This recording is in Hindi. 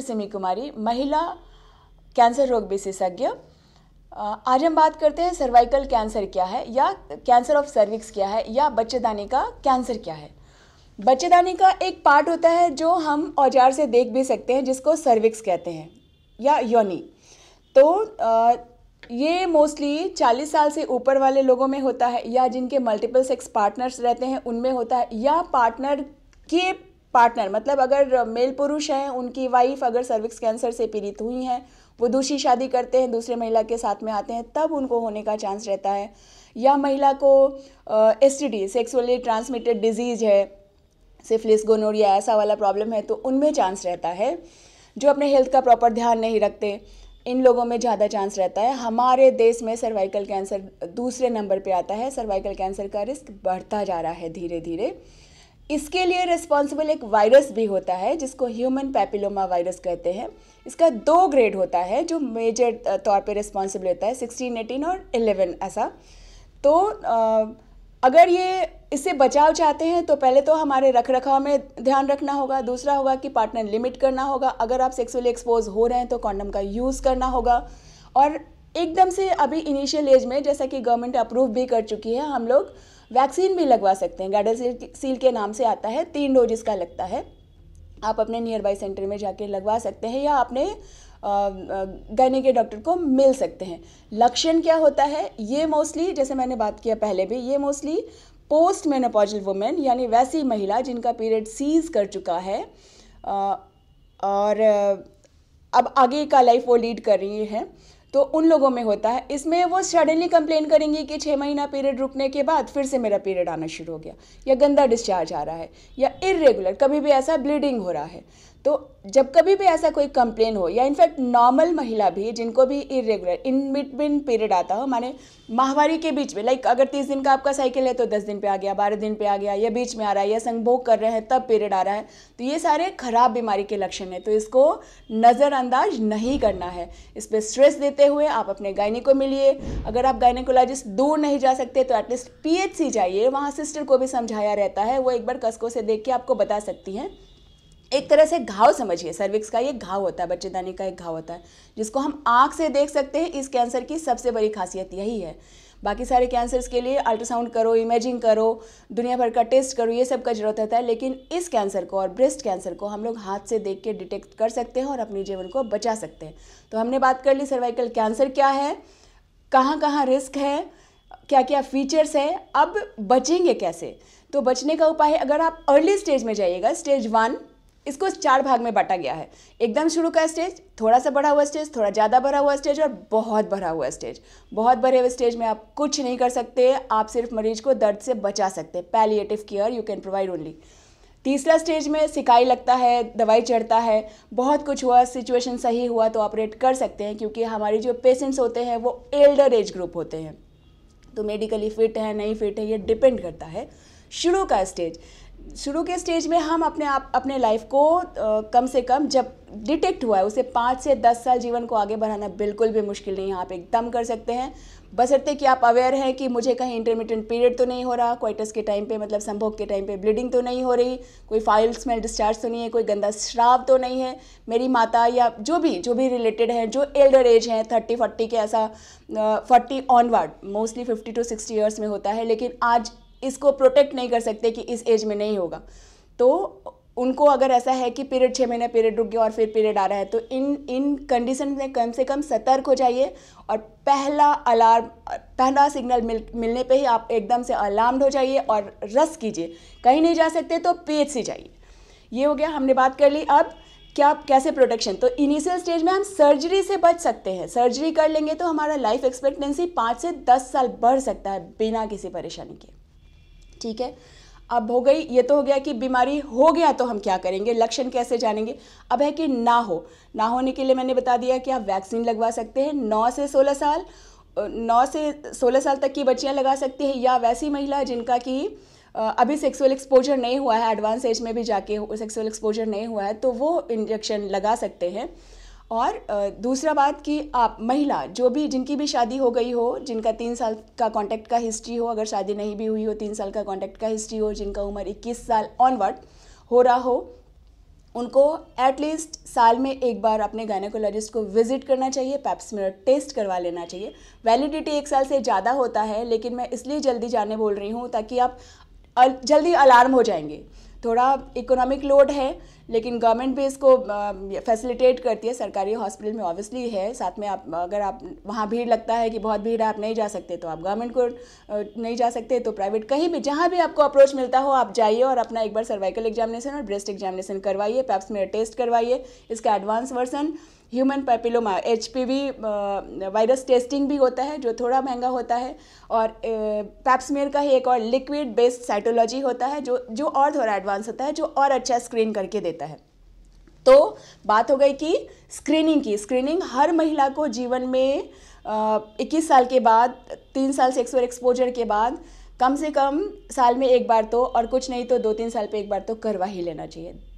डॉक्टर सिमी कुमारी महिला कैंसर रोग विशेषज्ञ आज हम बात करते हैं सर्वाइकल कैंसर क्या है या कैंसर ऑफ सर्विक्स क्या है या बच्चेदानी का कैंसर क्या है बच्चेदानी का एक पार्ट होता है जो हम औजार से देख भी सकते हैं जिसको सर्विक्स कहते हैं या योनी तो आ, ये मोस्टली 40 साल से ऊपर वाले लोगों में होता है या जिनके मल्टीपल सेक्स पार्टनर्स रहते हैं उनमें होता है या पार्टनर के पार्टनर मतलब अगर मेल पुरुष हैं उनकी वाइफ अगर सर्विक्स कैंसर से पीड़ित हुई हैं वो दूसरी शादी करते हैं दूसरे महिला के साथ में आते हैं तब उनको होने का चांस रहता है या महिला को S T D sexually transmitted disease है सिफिलिस गोनोरिया ऐसा वाला प्रॉब्लम है तो उनमें चांस रहता है जो अपने हेल्थ का प्रॉपर ध्यान नहीं रखते इन लोगों में ज़्यादा चांस रहता है हमारे देश में सर्वाइकल कैंसर दूसरे नंबर पे आता है सर्वाइकल कैंसर का रिस्क बढ़ता जा रहा है धीरे धीरे इसके लिए रिस्पॉन्सिबल एक वायरस भी होता है जिसको ह्यूमन पैपिलोमा वायरस कहते हैं इसका दो ग्रेड होता है जो मेजर तौर पे रिस्पॉन्सिबल होता है सिक्सटीन एटीन और एलेवन ऐसा तो अगर ये इससे बचाव चाहते हैं तो पहले तो हमारे रख रखाव में ध्यान रखना होगा दूसरा होगा कि पार्टनर लिमिट करना होगा अगर आप सेक्सुअली एक्सपोज हो रहे हैं तो कॉन्डम का यूज़ करना होगा और एकदम से अभी इनिशियल एज में जैसा कि गवर्नमेंट अप्रूव भी कर चुकी है हम लोग वैक्सीन भी लगवा सकते हैं गार्डन के नाम से आता है तीन डोज इसका लगता है आप अपने नियर बाई सेंटर में जाके लगवा सकते हैं या अपने गायने के डॉक्टर को मिल सकते हैं लक्षण क्या होता है ये मोस्टली जैसे मैंने बात किया पहले भी ये मोस्टली पोस्ट मेनोपॉजल वुमेन यानी वैसी महिला जिनका पीरियड सीज कर चुका है और अब आगे का लाइफ वो लीड कर रही हैं तो उन लोगों में होता है इसमें वो सडनली कंप्लेन करेंगी कि छः महीना पीरियड रुकने के बाद फिर से मेरा पीरियड आना शुरू हो गया या गंदा डिस्चार्ज आ रहा है या इरेगुलर कभी भी ऐसा ब्लीडिंग हो रहा है तो जब कभी भी ऐसा कोई कंप्लेन हो या इनफैक्ट नॉर्मल महिला भी जिनको भी इरेगुलर इन बिटवीन पीरियड आता हो माने माहवारी के बीच में लाइक अगर तीस दिन का आपका साइकिल है तो दस दिन पे आ गया बारह दिन पे आ गया या बीच में आ रहा है या संभोग कर रहे हैं तब पीरियड आ रहा है तो ये सारे खराब बीमारी के लक्षण हैं तो इसको नज़रअंदाज नहीं करना है इस पर स्ट्रेस देते हुए आप अपने गायने को मिलिए अगर आप गायनेकोलॉजिस्ट दूर नहीं जा सकते तो एटलीस्ट पी जाइए वहाँ सिस्टर को भी समझाया रहता है वो एक बार कसको से देख के आपको बता सकती हैं एक तरह से घाव समझिए सर्विक्स का ये घाव होता है बच्चेदानी का एक घाव होता है जिसको हम आँख से देख सकते हैं इस कैंसर की सबसे बड़ी खासियत यही है बाकी सारे कैंसर्स के लिए अल्ट्रासाउंड करो इमेजिंग करो दुनिया भर का टेस्ट करो ये सब का जरूरत होता है लेकिन इस कैंसर को और ब्रेस्ट कैंसर को हम लोग हाथ से देख के डिटेक्ट कर सकते हैं और अपने जीवन को बचा सकते हैं तो हमने बात कर ली सर्वाइकल कैंसर क्या है कहाँ कहाँ रिस्क है क्या क्या फीचर्स है अब बचेंगे कैसे तो बचने का उपाय है अगर आप अर्ली स्टेज में जाइएगा स्टेज वन इसको इस चार भाग में बांटा गया है एकदम शुरू का स्टेज थोड़ा सा बढ़ा हुआ स्टेज थोड़ा ज़्यादा भरा हुआ स्टेज और बहुत भरा हुआ स्टेज बहुत भरे हुए स्टेज में आप कुछ नहीं कर सकते आप सिर्फ मरीज को दर्द से बचा सकते हैं palliative care you can provide only तीसरा स्टेज में सिकाई लगता है दवाई चढ़ता है बहुत कुछ हुआ सिचुएशन सही हुआ तो ऑपरेट कर सकते हैं क्योंकि हमारे जो पेशेंट्स होते हैं वो एल्डर एज ग्रुप होते हैं तो मेडिकली फिट है नहीं फिट है ये डिपेंड करता है शुरू का स्टेज शुरू के स्टेज में हम अपने आप अपने लाइफ को कम से कम जब डिटेक्ट हुआ है उसे पाँच से दस साल जीवन को आगे बढ़ाना बिल्कुल भी मुश्किल नहीं है आप एकदम कर सकते हैं बस इतने कि आप अवेयर हैं कि मुझे कहीं इंटरमीडियंट पीरियड तो नहीं हो रहा क्वाइटस के टाइम पे मतलब संभोग के टाइम पे ब्लीडिंग तो नहीं हो रही कोई फाइल स्मेल डिस्चार्ज तो नहीं है कोई गंदा श्राव तो नहीं है मेरी माता या जो भी जो भी रिलेटेड हैं जो एल्डर एज हैं थर्टी फोर्टी के ऐसा forty onward mostly fifty to sixty years में होता है लेकिन आज इसको प्रोटेक्ट नहीं कर सकते कि इस एज में नहीं होगा तो उनको अगर ऐसा है कि पीरियड छः महीने पीरियड रुक गया और फिर पीरियड आ रहा है तो इन इन कंडीशन में कम से कम सतर्क हो जाइए और पहला अलार्म पहला सिग्नल मिल मिलने पे ही आप एकदम से अलार्म्ड हो जाइए और रस कीजिए कहीं नहीं जा सकते तो पेट से जाइए ये हो गया हमने बात कर ली अब क्या कैसे प्रोटेक्शन तो इनिशियल स्टेज में हम सर्जरी से बच सकते हैं सर्जरी कर लेंगे तो हमारा लाइफ एक्सपेक्टेंसी पाँच से दस साल बढ़ सकता है बिना किसी परेशानी के ठीक है अब हो गई ये तो हो गया कि बीमारी हो गया तो हम क्या करेंगे लक्षण कैसे जानेंगे अब है कि ना हो ना होने के लिए मैंने बता दिया कि आप वैक्सीन लगवा सकते हैं नौ से सोलह साल नौ से सोलह साल तक की बच्चियां लगा सकती हैं या वैसी महिला जिनका कि अभी सेक्सुअल एक्सपोजर नहीं हुआ है एडवांस एज में भी जाके सेक्सुअल एक्सपोजर नहीं हुआ है तो वो इंजेक्शन लगा सकते हैं और दूसरा बात कि आप महिला जो भी जिनकी भी शादी हो गई हो जिनका तीन साल का कॉन्टैक्ट का हिस्ट्री हो अगर शादी नहीं भी हुई हो तीन साल का कॉन्टैक्ट का हिस्ट्री हो जिनका उम्र 21 साल ऑनवर्ड हो रहा हो उनको एटलीस्ट साल में एक बार अपने गायनाकोलॉजिस्ट को विजिट करना चाहिए पैप्समियर टेस्ट करवा लेना चाहिए वैलिडिटी एक साल से ज़्यादा होता है लेकिन मैं इसलिए जल्दी जाने बोल रही हूँ ताकि आप जल्दी अलार्म हो जाएंगे थोड़ा इकोनॉमिक लोड है लेकिन गवर्नमेंट भी इसको फैसिलिटेट करती है सरकारी हॉस्पिटल में ऑब्वियसली है साथ में आप अगर आप वहाँ भीड़ लगता है कि बहुत भीड़ है आप नहीं जा सकते तो आप गवर्नमेंट को नहीं जा सकते तो प्राइवेट कहीं भी जहाँ भी आपको अप्रोच मिलता हो आप जाइए और अपना एक बार सर्वाइकल एग्जामिनेशन और ब्रेस्ट एग्जामिनेशन करवाइए पैप्स में टेस्ट करवाइए इसका advance version human papilloma H virus testing भी होता है जो थोड़ा महंगा होता है और पैप्समेयर uh, का ही एक और लिक्विड बेस्ड साइटोलॉजी होता है जो जो और थोड़ा एडवांस होता है जो और अच्छा स्क्रीन करके देता है तो बात हो गई कि स्क्रीनिंग की स्क्रीनिंग हर महिला को जीवन में uh, इक्कीस साल के बाद तीन साल सेक्सुअल एक्सपोजर के बाद कम से कम साल में एक बार तो और कुछ नहीं तो दो तीन साल पे एक बार तो करवा ही लेना चाहिए